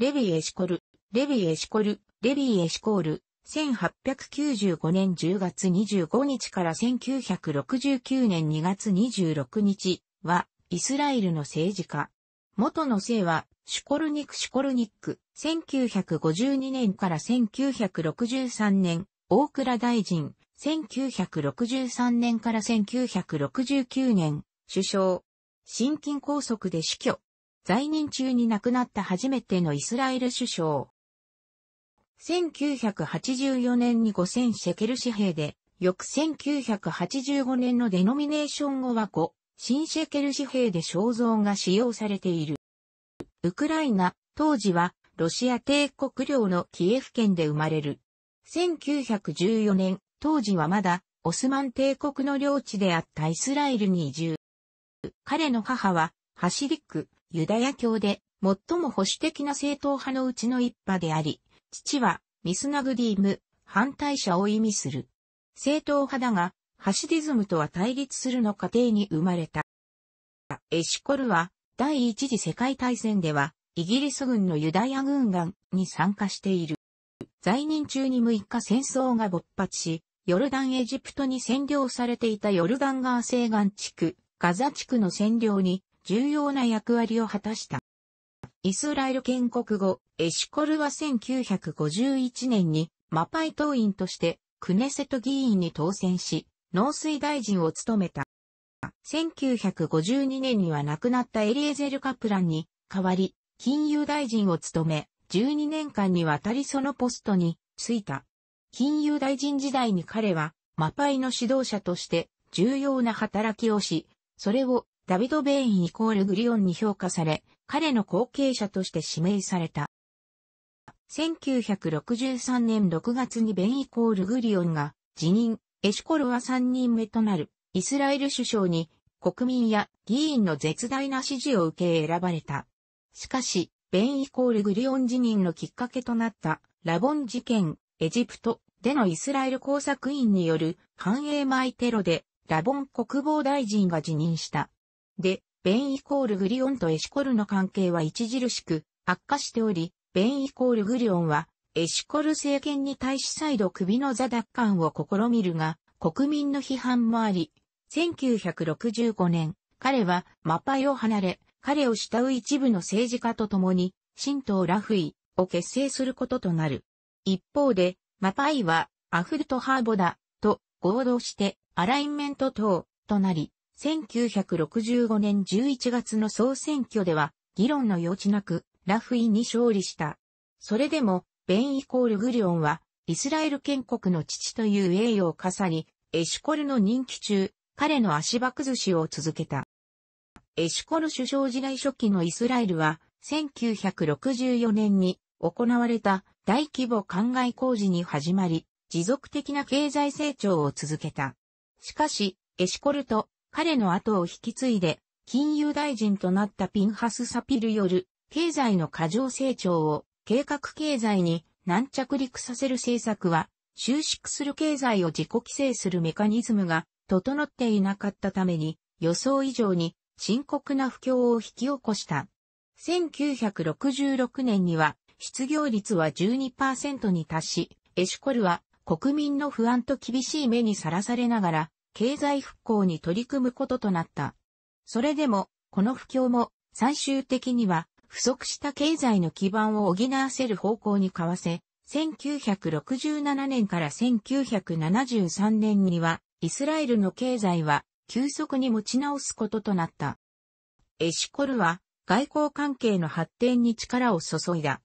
レビィエシコル、レビィエシコル、レビィエシコール、1895年10月25日から1969年2月26日は、イスラエルの政治家。元の姓は、シュコルニク・シュコルニック、1952年から1963年、大倉大臣、1963年から1969年、首相。心筋梗塞で死去。在任中に亡くなった初めてのイスラエル首相。1984年に5000シェケル紙幣で、翌1985年のデノミネーション後は5、新シェケル紙幣で肖像が使用されている。ウクライナ、当時はロシア帝国領のキエフ県で生まれる。1914年、当時はまだオスマン帝国の領地であったイスラエルに移住。彼の母はハシリック、ユダヤ教で最も保守的な正統派のうちの一派であり、父はミスナグディーム、反対者を意味する。正統派だが、ハシディズムとは対立するの過程に生まれた。エシコルは、第一次世界大戦では、イギリス軍のユダヤ軍団に参加している。在任中に6日戦争が勃発し、ヨルダンエジプトに占領されていたヨルダン川西岸地区、ガザ地区の占領に重要な役割を果たした。イスラエル建国後、エシコルは1951年にマパイ党員としてクネセト議員に当選し、農水大臣を務めた。1952年には亡くなったエリエゼル・カプランに代わり、金融大臣を務め、12年間にわたりそのポストに就いた。金融大臣時代に彼は、マパイの指導者として重要な働きをし、それをダビド・ベインイコールグリオンに評価され、彼の後継者として指名された。1963年6月にベンイコールグリオンが辞任、エシコロは3人目となるイスラエル首相に国民や議員の絶大な支持を受け選ばれた。しかし、ベンイコールグリオン辞任のきっかけとなったラボン事件、エジプトでのイスラエル工作員による反英前テロでラボン国防大臣が辞任した。で、ベンイコールグリオンとエシコルの関係は著しく悪化しており、ベンイコールグリオンは、エシコル政権に対し再度首の座奪還を試みるが、国民の批判もあり、1965年、彼はマパイを離れ、彼を慕う一部の政治家と共に、新党ラフイを結成することとなる。一方で、マパイはアフルト・ハーボダと合同してアラインメント党となり、1965年11月の総選挙では、議論の余地なく、ラフイに勝利した。それでも、ベンイコールグリオンは、イスラエル建国の父という栄誉を飾り、エシュコルの任期中、彼の足場崩しを続けた。エシュコル首相時代初期のイスラエルは、1964年に行われた大規模灌漑工事に始まり、持続的な経済成長を続けた。しかし、エシュコルと彼の後を引き継いで、金融大臣となったピンハス・サピルよる、経済の過剰成長を計画経済に軟着陸させる政策は、収縮する経済を自己規制するメカニズムが整っていなかったために、予想以上に深刻な不況を引き起こした。1966年には、失業率は12%に達し、エシュコルは国民の不安と厳しい目にさらされながら、経済復興に取り組むこととなった。それでも、この不況も最終的には不足した経済の基盤を補わせる方向に交わせ、1967年から1973年には、イスラエルの経済は急速に持ち直すこととなった。エシコルは外交関係の発展に力を注いだ。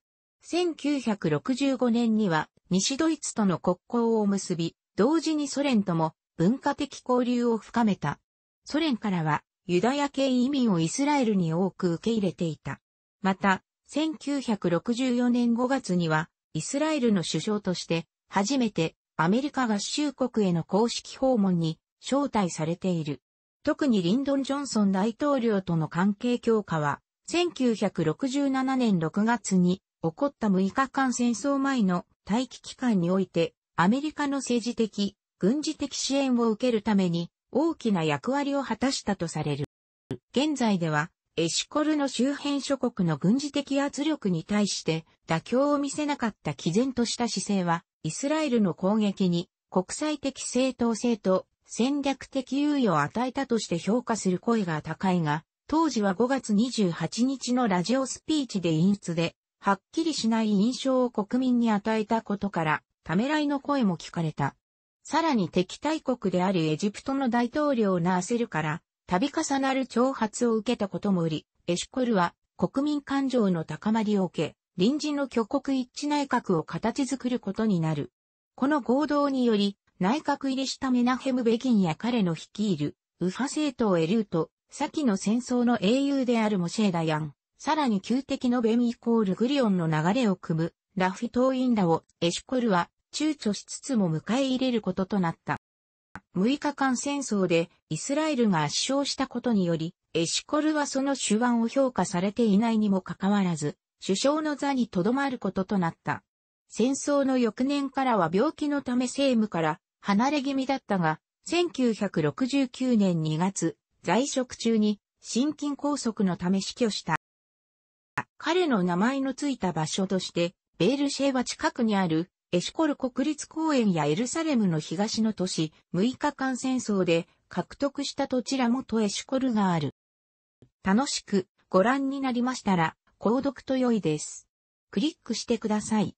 1965年には西ドイツとの国交を結び、同時にソ連とも文化的交流を深めた。ソ連からはユダヤ系移民をイスラエルに多く受け入れていた。また、1964年5月にはイスラエルの首相として初めてアメリカ合衆国への公式訪問に招待されている。特にリンドン・ジョンソン大統領との関係強化は、1967年6月に起こった6日間戦争前の待機期間において、アメリカの政治的、軍事的支援を受けるために大きな役割を果たしたとされる。現在では、エシコルの周辺諸国の軍事的圧力に対して妥協を見せなかった毅然とした姿勢は、イスラエルの攻撃に国際的正当性と戦略的優位を与えたとして評価する声が高いが、当時は5月28日のラジオスピーチで陰出で、はっきりしない印象を国民に与えたことから、ためらいの声も聞かれた。さらに敵対国であるエジプトの大統領ナーセルから、度重なる挑発を受けたこともおり、エシュコルは国民感情の高まりを受け、臨時の挙国一致内閣を形作ることになる。この合同により、内閣入りしたメナヘム・ベギンや彼の率いる、右派政党エルート、先の戦争の英雄であるモシェーダヤン、さらに旧敵のベミイコールグリオンの流れを組む、ラフィインらをエシュコルは躊躇しつつも迎え入れることとなった。6日間戦争でイスラエルが圧勝したことにより、エシコルはその手腕を評価されていないにもかかわらず、首相の座に留まることとなった。戦争の翌年からは病気のため政務から離れ気味だったが、1969年2月、在職中に心筋梗塞のため死去した。彼の名前のついた場所として、ベールシェは近くにあるエシコル国立公園やエルサレムの東の都市、6日間戦争で獲得した土地ら元エシコルがある。楽しくご覧になりましたら、購読と良いです。クリックしてください。